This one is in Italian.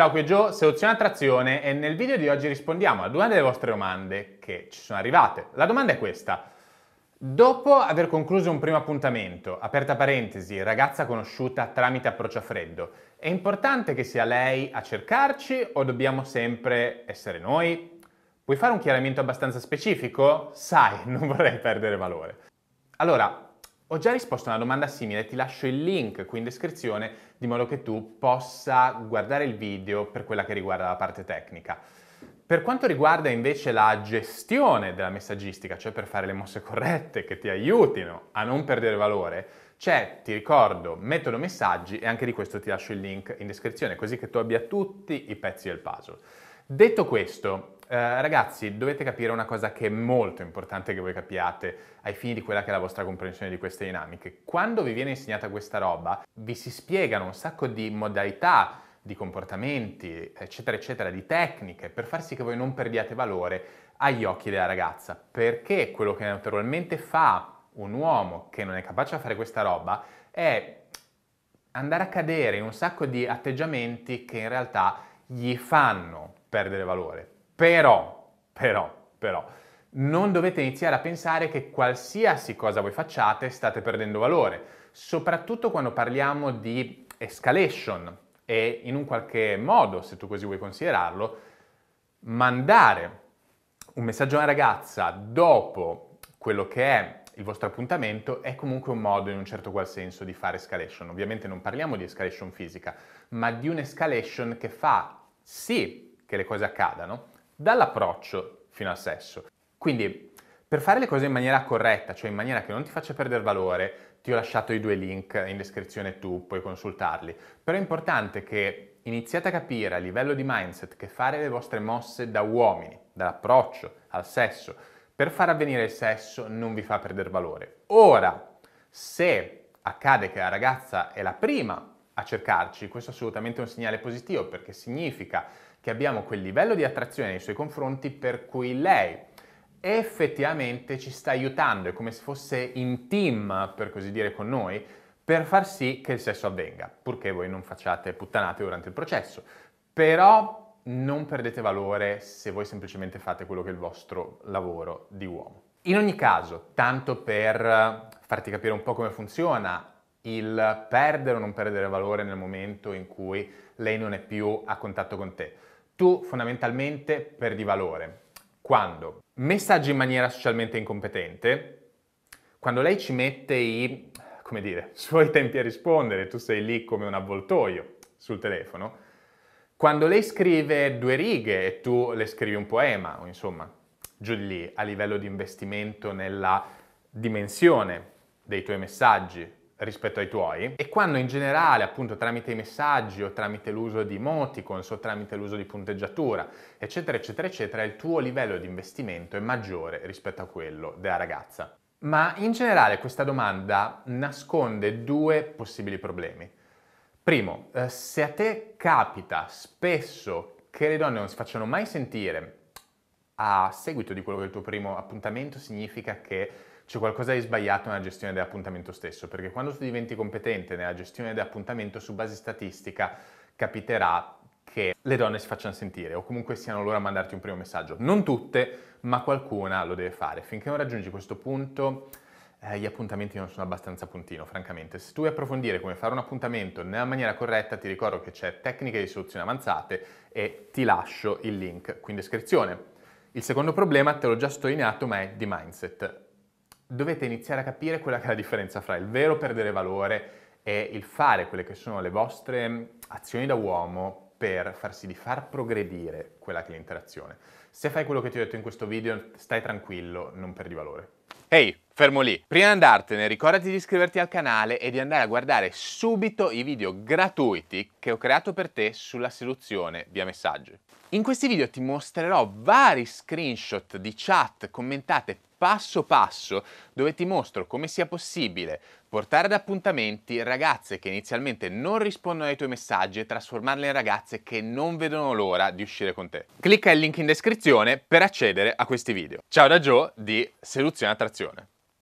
Ciao, qui è Joe, Soluzione Attrazione e nel video di oggi rispondiamo a due delle vostre domande che ci sono arrivate. La domanda è questa. Dopo aver concluso un primo appuntamento, aperta parentesi, ragazza conosciuta tramite approccio a freddo, è importante che sia lei a cercarci o dobbiamo sempre essere noi? Puoi fare un chiarimento abbastanza specifico? Sai, non vorrei perdere valore. Allora, ho già risposto a una domanda simile, ti lascio il link qui in descrizione di modo che tu possa guardare il video per quella che riguarda la parte tecnica. Per quanto riguarda invece la gestione della messaggistica, cioè per fare le mosse corrette che ti aiutino a non perdere valore, c'è, ti ricordo, metodo messaggi e anche di questo ti lascio il link in descrizione, così che tu abbia tutti i pezzi del puzzle. Detto questo, eh, ragazzi, dovete capire una cosa che è molto importante che voi capiate ai fini di quella che è la vostra comprensione di queste dinamiche. Quando vi viene insegnata questa roba, vi si spiegano un sacco di modalità, di comportamenti, eccetera, eccetera, di tecniche per far sì che voi non perdiate valore agli occhi della ragazza. Perché quello che naturalmente fa un uomo che non è capace a fare questa roba è andare a cadere in un sacco di atteggiamenti che in realtà gli fanno perdere valore. Però, però, però, non dovete iniziare a pensare che qualsiasi cosa voi facciate state perdendo valore, soprattutto quando parliamo di escalation e in un qualche modo, se tu così vuoi considerarlo, mandare un messaggio a una ragazza dopo quello che è il vostro appuntamento è comunque un modo in un certo qual senso di fare escalation. Ovviamente non parliamo di escalation fisica, ma di un'escalation che fa sì che le cose accadano, dall'approccio fino al sesso. Quindi, per fare le cose in maniera corretta, cioè in maniera che non ti faccia perdere valore, ti ho lasciato i due link in descrizione tu, puoi consultarli, però è importante che iniziate a capire a livello di mindset che fare le vostre mosse da uomini, dall'approccio al sesso, per far avvenire il sesso non vi fa perdere valore. Ora, se accade che la ragazza è la prima a cercarci, questo è assolutamente un segnale positivo perché significa che abbiamo quel livello di attrazione nei suoi confronti per cui lei effettivamente ci sta aiutando, è come se fosse in team, per così dire, con noi, per far sì che il sesso avvenga, purché voi non facciate puttanate durante il processo. Però non perdete valore se voi semplicemente fate quello che è il vostro lavoro di uomo. In ogni caso, tanto per farti capire un po' come funziona il perdere o non perdere valore nel momento in cui lei non è più a contatto con te. Tu fondamentalmente perdi valore. Quando? Messaggi in maniera socialmente incompetente, quando lei ci mette i, come dire, suoi tempi a rispondere, tu sei lì come un avvoltoio sul telefono, quando lei scrive due righe e tu le scrivi un poema, o insomma, giù di lì, a livello di investimento nella dimensione dei tuoi messaggi, rispetto ai tuoi e quando in generale appunto tramite i messaggi o tramite l'uso di emoticons o tramite l'uso di punteggiatura eccetera eccetera eccetera il tuo livello di investimento è maggiore rispetto a quello della ragazza. Ma in generale questa domanda nasconde due possibili problemi. Primo, eh, se a te capita spesso che le donne non si facciano mai sentire a seguito di quello che è il tuo primo appuntamento significa che c'è qualcosa di sbagliato nella gestione dell'appuntamento stesso, perché quando tu diventi competente nella gestione dell'appuntamento su base statistica capiterà che le donne si facciano sentire o comunque siano loro a mandarti un primo messaggio. Non tutte, ma qualcuna lo deve fare. Finché non raggiungi questo punto, eh, gli appuntamenti non sono abbastanza puntino, francamente. Se tu vuoi approfondire come fare un appuntamento nella maniera corretta, ti ricordo che c'è tecniche di soluzione avanzate e ti lascio il link qui in descrizione. Il secondo problema, te l'ho già sottolineato, ma è di mindset dovete iniziare a capire quella che è la differenza fra il vero perdere valore e il fare quelle che sono le vostre azioni da uomo per far sì di far progredire quella che è l'interazione. Se fai quello che ti ho detto in questo video, stai tranquillo, non perdi valore. Ehi, hey, fermo lì. Prima di andartene, ricordati di iscriverti al canale e di andare a guardare subito i video gratuiti che ho creato per te sulla seduzione via messaggi. In questi video ti mostrerò vari screenshot di chat commentate passo passo dove ti mostro come sia possibile portare ad appuntamenti ragazze che inizialmente non rispondono ai tuoi messaggi e trasformarle in ragazze che non vedono l'ora di uscire con te. Clicca il link in descrizione per accedere a questi video. Ciao da Joe di Seduzione e Attrazione.